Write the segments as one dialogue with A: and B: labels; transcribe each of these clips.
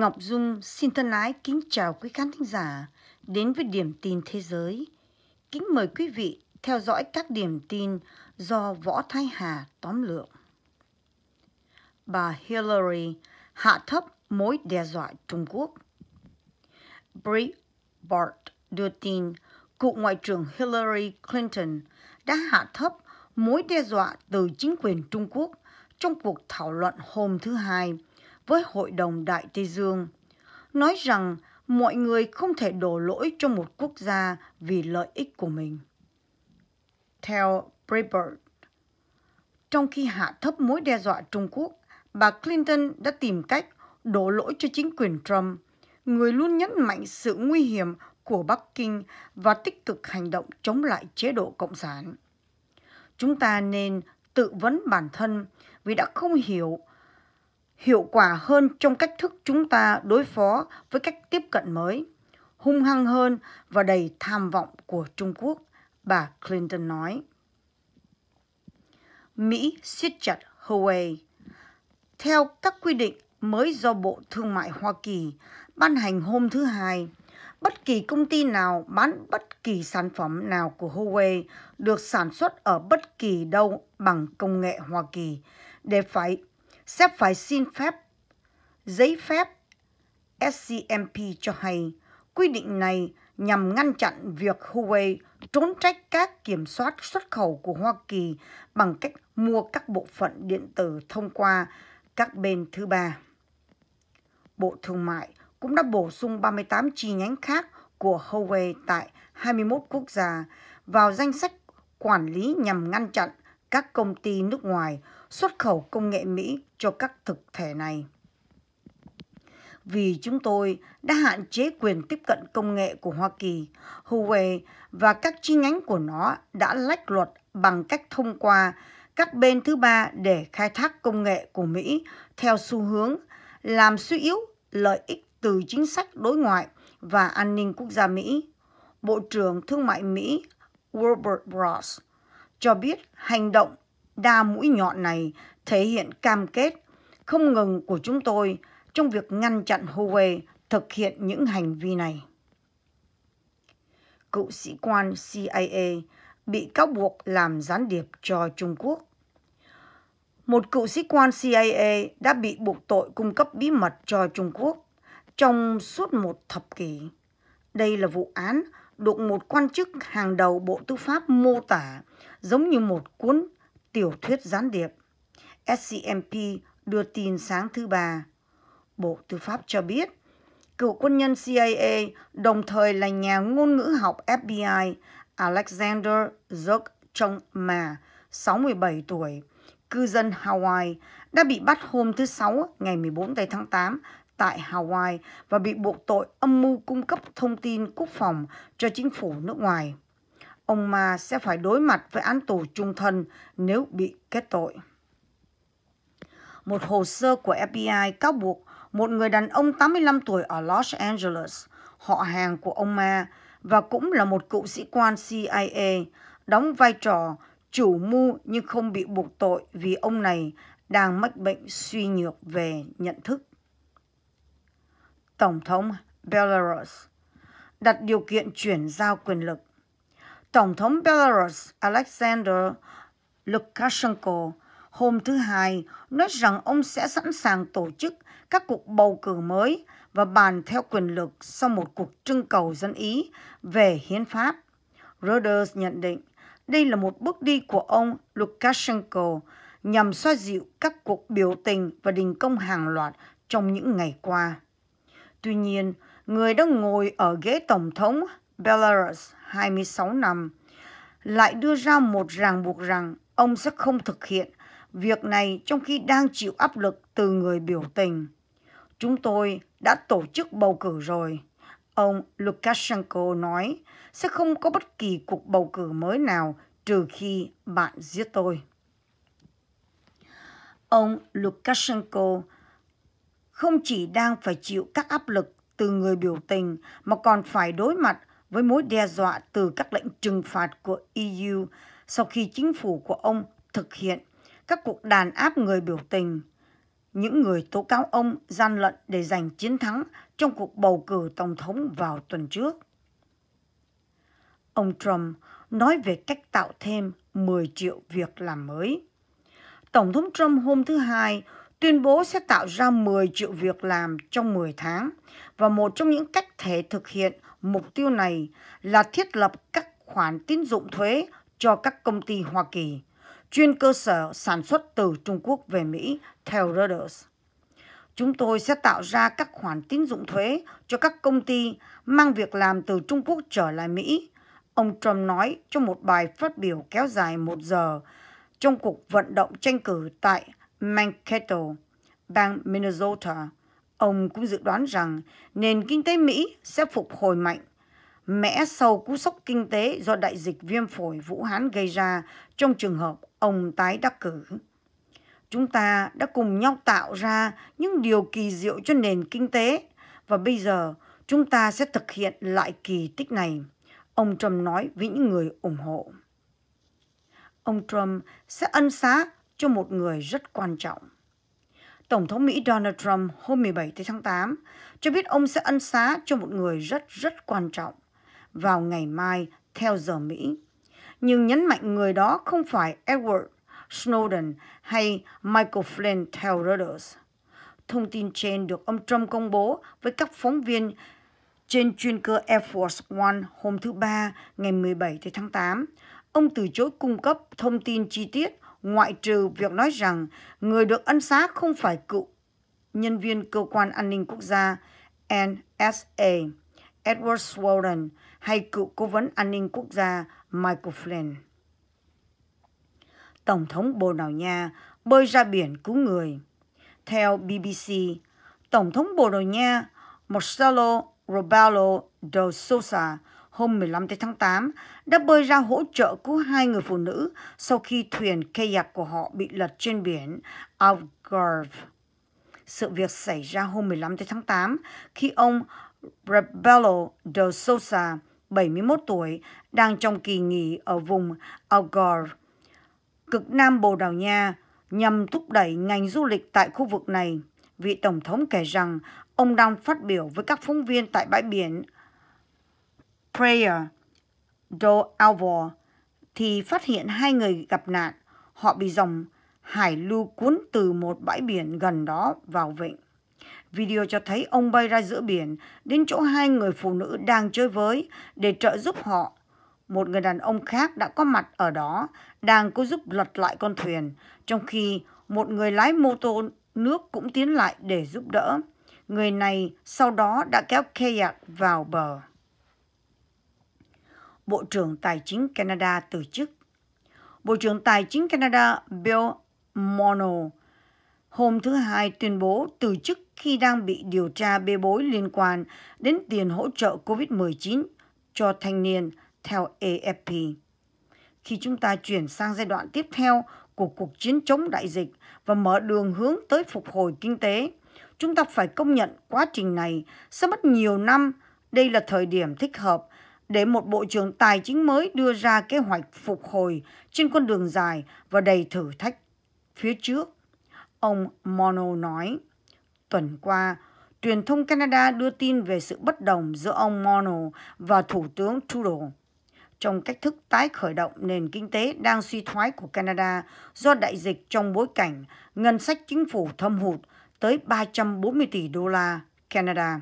A: Ngọc Dung xin thân ái kính chào quý khán thính giả đến với điểm tin thế giới. Kính mời quý vị theo dõi các điểm tin do Võ Thái Hà tóm lược. Bà Hillary hạ thấp mối đe dọa Trung Quốc. Breitbart đưa tin cựu Ngoại trưởng Hillary Clinton đã hạ thấp mối đe dọa từ chính quyền Trung Quốc trong cuộc thảo luận hôm thứ Hai – với Hội đồng Đại Tây Dương, nói rằng mọi người không thể đổ lỗi cho một quốc gia vì lợi ích của mình. Theo Breitbart, trong khi hạ thấp mối đe dọa Trung Quốc, bà Clinton đã tìm cách đổ lỗi cho chính quyền Trump, người luôn nhấn mạnh sự nguy hiểm của Bắc Kinh và tích cực hành động chống lại chế độ cộng sản. Chúng ta nên tự vấn bản thân vì đã không hiểu hiệu quả hơn trong cách thức chúng ta đối phó với cách tiếp cận mới, hung hăng hơn và đầy tham vọng của Trung Quốc, bà Clinton nói. Mỹ siết chặt Huawei Theo các quy định mới do Bộ Thương mại Hoa Kỳ ban hành hôm thứ Hai, bất kỳ công ty nào bán bất kỳ sản phẩm nào của Huawei được sản xuất ở bất kỳ đâu bằng công nghệ Hoa Kỳ để phải sẽ phải xin phép giấy phép SCMP cho hay quy định này nhằm ngăn chặn việc Huawei trốn trách các kiểm soát xuất khẩu của Hoa Kỳ bằng cách mua các bộ phận điện tử thông qua các bên thứ ba. Bộ Thương mại cũng đã bổ sung 38 chi nhánh khác của Huawei tại 21 quốc gia vào danh sách quản lý nhằm ngăn chặn các công ty nước ngoài xuất khẩu công nghệ Mỹ cho các thực thể này. Vì chúng tôi đã hạn chế quyền tiếp cận công nghệ của Hoa Kỳ, Huawei và các chi nhánh của nó đã lách luật bằng cách thông qua các bên thứ ba để khai thác công nghệ của Mỹ theo xu hướng làm suy yếu lợi ích từ chính sách đối ngoại và an ninh quốc gia Mỹ. Bộ trưởng Thương mại Mỹ Wilbur Ross cho biết hành động đa mũi nhọn này thể hiện cam kết không ngừng của chúng tôi trong việc ngăn chặn Huawei thực hiện những hành vi này. Cựu sĩ quan CIA bị cáo buộc làm gián điệp cho Trung Quốc. Một cựu sĩ quan CIA đã bị buộc tội cung cấp bí mật cho Trung Quốc trong suốt một thập kỷ. Đây là vụ án được một quan chức hàng đầu Bộ Tư pháp mô tả giống như một cuốn Tiểu thuyết gián điệp SCMP đưa tin sáng thứ ba. Bộ Tư pháp cho biết, cựu quân nhân CIA đồng thời là nhà ngôn ngữ học FBI Alexander Zuck Chung Ma, 67 tuổi, cư dân Hawaii, đã bị bắt hôm thứ Sáu ngày 14 tháng 8 tại Hawaii và bị buộc tội âm mưu cung cấp thông tin quốc phòng cho chính phủ nước ngoài ông Ma sẽ phải đối mặt với án tù trung thân nếu bị kết tội. Một hồ sơ của FBI cáo buộc một người đàn ông 85 tuổi ở Los Angeles, họ hàng của ông Ma và cũng là một cựu sĩ quan CIA, đóng vai trò chủ mưu nhưng không bị buộc tội vì ông này đang mắc bệnh suy nhược về nhận thức. Tổng thống Belarus đặt điều kiện chuyển giao quyền lực Tổng thống Belarus Alexander Lukashenko hôm thứ Hai nói rằng ông sẽ sẵn sàng tổ chức các cuộc bầu cử mới và bàn theo quyền lực sau một cuộc trưng cầu dân Ý về hiến pháp. Reuters nhận định đây là một bước đi của ông Lukashenko nhằm xoa dịu các cuộc biểu tình và đình công hàng loạt trong những ngày qua. Tuy nhiên, người đang ngồi ở ghế tổng thống Belarus 26 năm, lại đưa ra một ràng buộc rằng ông sẽ không thực hiện việc này trong khi đang chịu áp lực từ người biểu tình. Chúng tôi đã tổ chức bầu cử rồi. Ông Lukashenko nói sẽ không có bất kỳ cuộc bầu cử mới nào trừ khi bạn giết tôi. Ông Lukashenko không chỉ đang phải chịu các áp lực từ người biểu tình mà còn phải đối mặt với mối đe dọa từ các lệnh trừng phạt của EU sau khi chính phủ của ông thực hiện các cuộc đàn áp người biểu tình, những người tố cáo ông gian lận để giành chiến thắng trong cuộc bầu cử tổng thống vào tuần trước. Ông Trump nói về cách tạo thêm 10 triệu việc làm mới. Tổng thống Trump hôm thứ Hai tuyên bố sẽ tạo ra 10 triệu việc làm trong 10 tháng và một trong những cách thể thực hiện Mục tiêu này là thiết lập các khoản tín dụng thuế cho các công ty Hoa Kỳ, chuyên cơ sở sản xuất từ Trung Quốc về Mỹ, theo Reuters. Chúng tôi sẽ tạo ra các khoản tín dụng thuế cho các công ty mang việc làm từ Trung Quốc trở lại Mỹ, ông Trump nói trong một bài phát biểu kéo dài một giờ trong cuộc vận động tranh cử tại Mankato, bang Minnesota Ông cũng dự đoán rằng nền kinh tế Mỹ sẽ phục hồi mạnh. Mẽ sau cú sốc kinh tế do đại dịch viêm phổi Vũ Hán gây ra trong trường hợp ông tái đắc cử. Chúng ta đã cùng nhau tạo ra những điều kỳ diệu cho nền kinh tế và bây giờ chúng ta sẽ thực hiện lại kỳ tích này, ông Trump nói với những người ủng hộ. Ông Trump sẽ ân xá cho một người rất quan trọng. Tổng thống Mỹ Donald Trump hôm 17 tháng 8 cho biết ông sẽ ân xá cho một người rất rất quan trọng vào ngày mai theo giờ Mỹ. Nhưng nhấn mạnh người đó không phải Edward Snowden hay Michael Flynn theo Reuters. Thông tin trên được ông Trump công bố với các phóng viên trên chuyên cơ Air Force One hôm thứ Ba ngày 17 tháng 8. Ông từ chối cung cấp thông tin chi tiết ngoại trừ việc nói rằng người được ân xá không phải cựu nhân viên cơ quan an ninh quốc gia NSA Edward Snowden hay cựu cố vấn an ninh quốc gia Michael Flynn. Tổng thống Bồ Đào Nha bơi ra biển cứu người. Theo BBC, Tổng thống Bồ Đào Nha Marcelo Rebelo de Sousa hôm 15 tháng 8 đã bơi ra hỗ trợ cứu hai người phụ nữ sau khi thuyền kayak của họ bị lật trên biển Algarve. Sự việc xảy ra hôm 15 tháng 8 khi ông Rebelo de Sousa, 71 tuổi, đang trong kỳ nghỉ ở vùng Algarve, cực nam Bồ Đào Nha, nhằm thúc đẩy ngành du lịch tại khu vực này. Vị Tổng thống kể rằng ông đang phát biểu với các phóng viên tại bãi biển Prayer do Alvor thì phát hiện hai người gặp nạn. Họ bị dòng hải lưu cuốn từ một bãi biển gần đó vào vịnh. Video cho thấy ông bay ra giữa biển đến chỗ hai người phụ nữ đang chơi với để trợ giúp họ. Một người đàn ông khác đã có mặt ở đó đang cố giúp lật lại con thuyền, trong khi một người lái mô tô nước cũng tiến lại để giúp đỡ. Người này sau đó đã kéo kayak vào bờ. Bộ trưởng Tài chính Canada từ chức. Bộ trưởng Tài chính Canada Bill Morneau hôm thứ Hai tuyên bố từ chức khi đang bị điều tra bê bối liên quan đến tiền hỗ trợ COVID-19 cho thanh niên theo AFP. Khi chúng ta chuyển sang giai đoạn tiếp theo của cuộc chiến chống đại dịch và mở đường hướng tới phục hồi kinh tế, chúng ta phải công nhận quá trình này sẽ mất nhiều năm. Đây là thời điểm thích hợp để một Bộ trưởng Tài chính mới đưa ra kế hoạch phục hồi trên con đường dài và đầy thử thách phía trước. Ông Mono nói, tuần qua, truyền thông Canada đưa tin về sự bất đồng giữa ông Mono và Thủ tướng Trudeau trong cách thức tái khởi động nền kinh tế đang suy thoái của Canada do đại dịch trong bối cảnh ngân sách chính phủ thâm hụt tới 340 tỷ đô la Canada.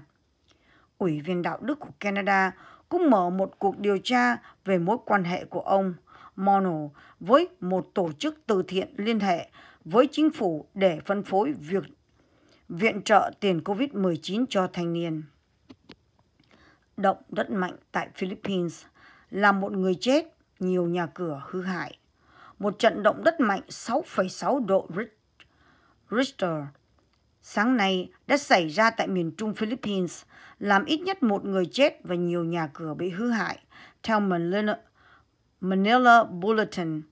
A: Ủy viên đạo đức của Canada cũng mở một cuộc điều tra về mối quan hệ của ông Mono với một tổ chức từ thiện liên hệ với chính phủ để phân phối việc viện trợ tiền COVID-19 cho thanh niên. Động đất mạnh tại Philippines làm một người chết, nhiều nhà cửa hư hại. Một trận động đất mạnh 6,6 độ Richter sáng nay đã xảy ra tại miền Trung Philippines, làm ít nhất một người chết và nhiều nhà cửa bị hư hại, theo Manila, Manila Bulletin.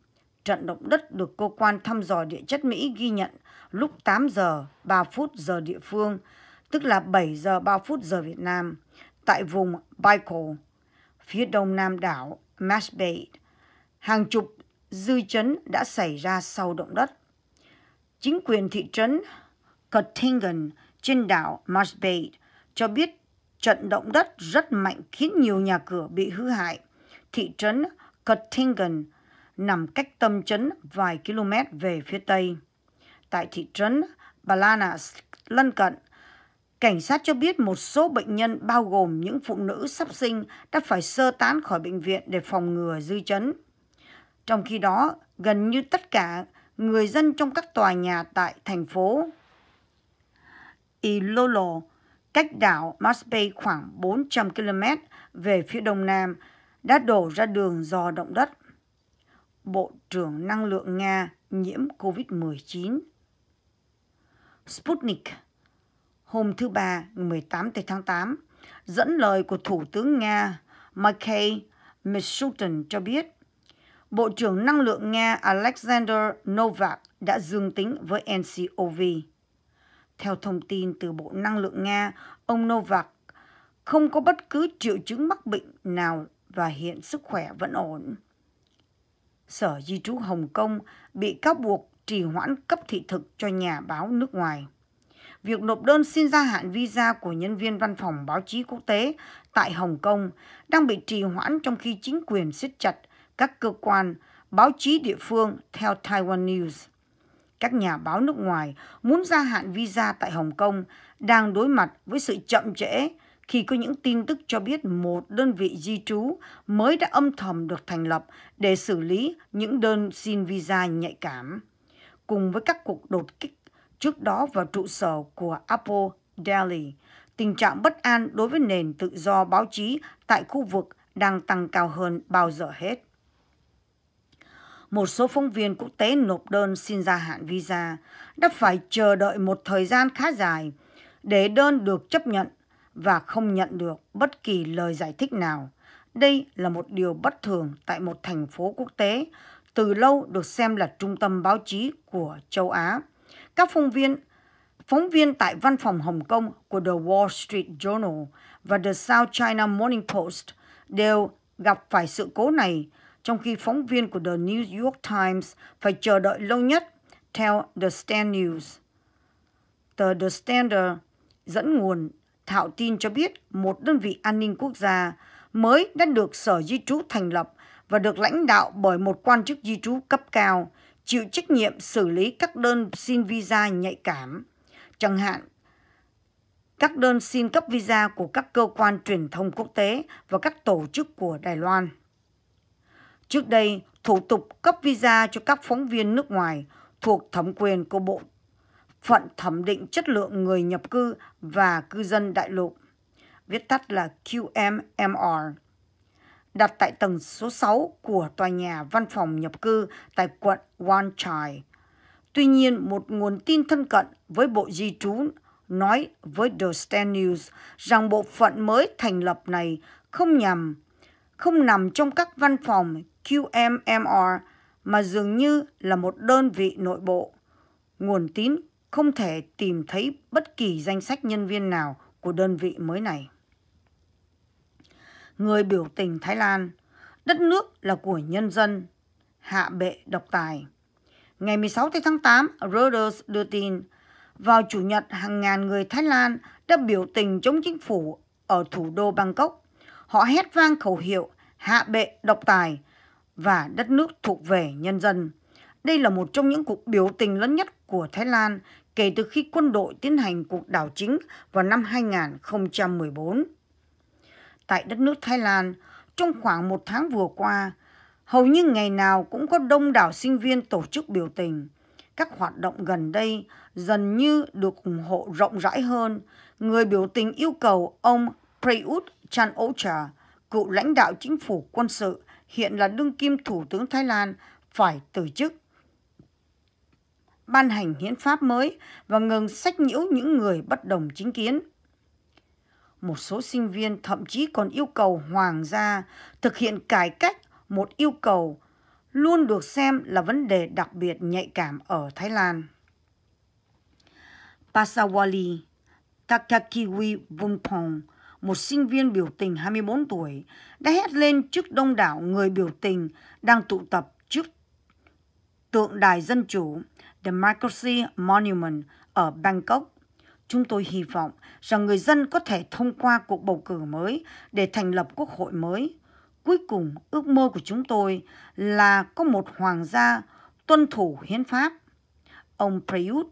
A: Trận động đất được cơ quan thăm dò địa chất Mỹ ghi nhận lúc 8 giờ 3 phút giờ địa phương, tức là 7 giờ 3 phút giờ Việt Nam, tại vùng Baikal, phía đông nam đảo Masbate. Hàng chục dư chấn đã xảy ra sau động đất. Chính quyền thị trấn Cottingen trên đảo Marseille cho biết trận động đất rất mạnh khiến nhiều nhà cửa bị hư hại. Thị trấn Cottingen nằm cách tâm trấn vài km về phía tây. Tại thị trấn Balanas lân cận, cảnh sát cho biết một số bệnh nhân bao gồm những phụ nữ sắp sinh đã phải sơ tán khỏi bệnh viện để phòng ngừa dư chấn. Trong khi đó, gần như tất cả người dân trong các tòa nhà tại thành phố Ilolo, cách đảo Masbay khoảng 400 km về phía đông nam, đã đổ ra đường do động đất. Bộ trưởng Năng lượng Nga nhiễm COVID-19 Sputnik hôm thứ Ba 18 tháng 8 dẫn lời của Thủ tướng Nga Mikhail Mishutin cho biết Bộ trưởng Năng lượng Nga Alexander Novak đã dương tính với NCOV. Theo thông tin từ Bộ Năng lượng Nga, ông Novak không có bất cứ triệu chứng mắc bệnh nào và hiện sức khỏe vẫn ổn. Sở Di trú Hồng Kông bị cáo buộc trì hoãn cấp thị thực cho nhà báo nước ngoài. Việc nộp đơn xin gia hạn visa của nhân viên văn phòng báo chí quốc tế tại Hồng Kông đang bị trì hoãn trong khi chính quyền siết chặt các cơ quan báo chí địa phương theo Taiwan News các nhà báo nước ngoài muốn gia hạn visa tại Hồng Kông đang đối mặt với sự chậm trễ khi có những tin tức cho biết một đơn vị di trú mới đã âm thầm được thành lập để xử lý những đơn xin visa nhạy cảm. Cùng với các cuộc đột kích trước đó vào trụ sở của Apple Delhi, tình trạng bất an đối với nền tự do báo chí tại khu vực đang tăng cao hơn bao giờ hết một số phóng viên quốc tế nộp đơn xin gia hạn visa đã phải chờ đợi một thời gian khá dài để đơn được chấp nhận và không nhận được bất kỳ lời giải thích nào. Đây là một điều bất thường tại một thành phố quốc tế từ lâu được xem là trung tâm báo chí của châu Á. Các phóng viên phóng viên tại văn phòng Hồng Kông của The Wall Street Journal và The South China Morning Post đều gặp phải sự cố này trong khi phóng viên của The New York Times phải chờ đợi lâu nhất, theo The Stand News. Tờ The Standard dẫn nguồn thạo tin cho biết một đơn vị an ninh quốc gia mới đã được Sở Di trú thành lập và được lãnh đạo bởi một quan chức di trú cấp cao, chịu trách nhiệm xử lý các đơn xin visa nhạy cảm, chẳng hạn các đơn xin cấp visa của các cơ quan truyền thông quốc tế và các tổ chức của Đài Loan. Trước đây, thủ tục cấp visa cho các phóng viên nước ngoài thuộc thẩm quyền của Bộ Phận Thẩm định Chất lượng Người nhập cư và Cư dân Đại lục, viết tắt là QMMR, đặt tại tầng số 6 của tòa nhà văn phòng nhập cư tại quận Wan Chai. Tuy nhiên, một nguồn tin thân cận với Bộ Di trú nói với The Stand News rằng bộ phận mới thành lập này không nhằm không nằm trong các văn phòng QMMR mà dường như là một đơn vị nội bộ. Nguồn tín không thể tìm thấy bất kỳ danh sách nhân viên nào của đơn vị mới này. Người biểu tình Thái Lan, đất nước là của nhân dân, hạ bệ độc tài. Ngày 16 tháng 8, Reuters đưa tin, vào Chủ nhật hàng ngàn người Thái Lan đã biểu tình chống chính phủ ở thủ đô Bangkok. Họ hét vang khẩu hiệu hạ bệ độc tài, và đất nước thuộc về nhân dân. Đây là một trong những cuộc biểu tình lớn nhất của Thái Lan kể từ khi quân đội tiến hành cuộc đảo chính vào năm 2014. Tại đất nước Thái Lan, trong khoảng một tháng vừa qua, hầu như ngày nào cũng có đông đảo sinh viên tổ chức biểu tình. Các hoạt động gần đây dần như được ủng hộ rộng rãi hơn. Người biểu tình yêu cầu ông Prayut Chan Ocha, cựu lãnh đạo chính phủ quân sự, hiện là đương kim thủ tướng Thái Lan, phải từ chức. Ban hành hiến pháp mới và ngừng sách nhiễu những người bất đồng chính kiến. Một số sinh viên thậm chí còn yêu cầu Hoàng gia thực hiện cải cách một yêu cầu luôn được xem là vấn đề đặc biệt nhạy cảm ở Thái Lan. Pasawali Takakiwi Bumpong một sinh viên biểu tình 24 tuổi, đã hét lên trước đông đảo người biểu tình đang tụ tập trước tượng đài Dân Chủ Democracy Monument ở Bangkok. Chúng tôi hy vọng rằng người dân có thể thông qua cuộc bầu cử mới để thành lập quốc hội mới. Cuối cùng, ước mơ của chúng tôi là có một hoàng gia tuân thủ hiến pháp. Ông Prayut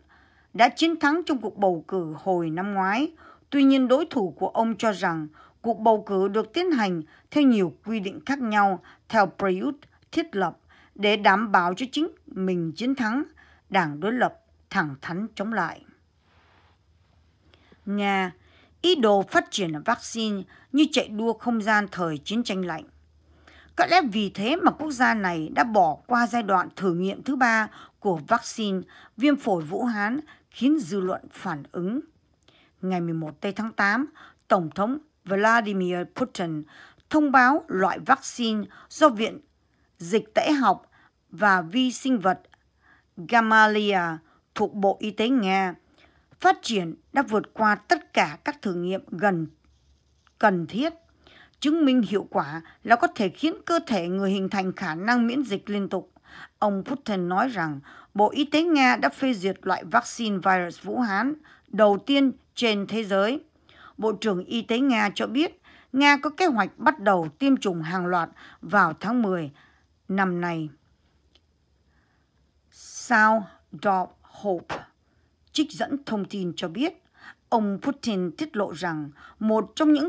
A: đã chiến thắng trong cuộc bầu cử hồi năm ngoái, Tuy nhiên đối thủ của ông cho rằng cuộc bầu cử được tiến hành theo nhiều quy định khác nhau theo Prayut thiết lập để đảm bảo cho chính mình chiến thắng, đảng đối lập thẳng thắn chống lại. Nga, ý đồ phát triển vaccine như chạy đua không gian thời chiến tranh lạnh. Có lẽ vì thế mà quốc gia này đã bỏ qua giai đoạn thử nghiệm thứ ba của vaccine viêm phổi Vũ Hán khiến dư luận phản ứng ngày 11 tây tháng 8, Tổng thống Vladimir Putin thông báo loại vaccine do Viện Dịch Tễ học và Vi sinh vật Gamaleya thuộc Bộ Y tế Nga phát triển đã vượt qua tất cả các thử nghiệm gần cần thiết chứng minh hiệu quả là có thể khiến cơ thể người hình thành khả năng miễn dịch liên tục. Ông Putin nói rằng Bộ Y tế Nga đã phê duyệt loại vaccine virus Vũ Hán đầu tiên trên thế giới. Bộ trưởng Y tế Nga cho biết Nga có kế hoạch bắt đầu tiêm chủng hàng loạt vào tháng 10 năm nay. Sao Dog Hope trích dẫn thông tin cho biết ông Putin tiết lộ rằng một trong những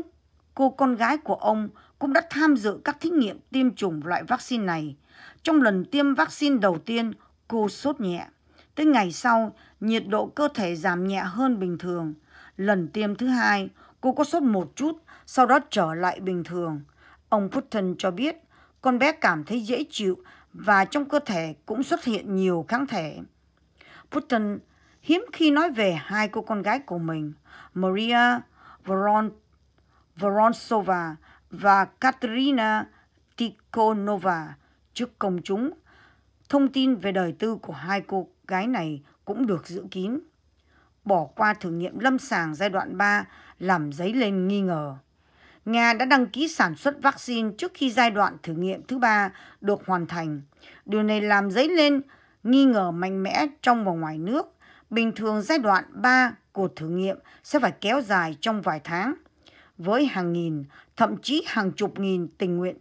A: cô con gái của ông cũng đã tham dự các thí nghiệm tiêm chủng loại vaccine này. Trong lần tiêm vaccine đầu tiên, cô sốt nhẹ. Tới ngày sau, nhiệt độ cơ thể giảm nhẹ hơn bình thường. Lần tiêm thứ hai, cô có sốt một chút, sau đó trở lại bình thường. Ông Putin cho biết, con bé cảm thấy dễ chịu và trong cơ thể cũng xuất hiện nhiều kháng thể. Putin hiếm khi nói về hai cô con gái của mình, Maria Voron, Voronsova và Katerina Tikhonova trước công chúng. Thông tin về đời tư của hai cô gái này cũng được giữ kín bỏ qua thử nghiệm lâm sàng giai đoạn 3 làm dấy lên nghi ngờ. Nga đã đăng ký sản xuất vaccine trước khi giai đoạn thử nghiệm thứ ba được hoàn thành. Điều này làm dấy lên nghi ngờ mạnh mẽ trong và ngoài nước. Bình thường giai đoạn 3 của thử nghiệm sẽ phải kéo dài trong vài tháng, với hàng nghìn, thậm chí hàng chục nghìn tình nguyện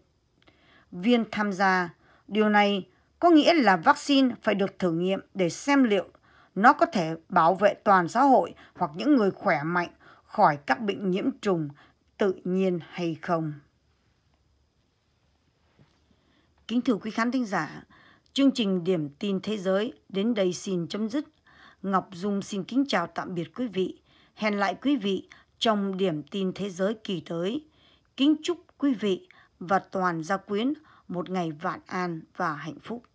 A: viên tham gia. Điều này có nghĩa là vaccine phải được thử nghiệm để xem liệu nó có thể bảo vệ toàn xã hội hoặc những người khỏe mạnh khỏi các bệnh nhiễm trùng tự nhiên hay không. Kính thưa quý khán thính giả, chương trình Điểm tin thế giới đến đây xin chấm dứt. Ngọc Dung xin kính chào tạm biệt quý vị. Hẹn lại quý vị trong Điểm tin thế giới kỳ tới. Kính chúc quý vị và toàn gia quyến một ngày vạn an và hạnh phúc.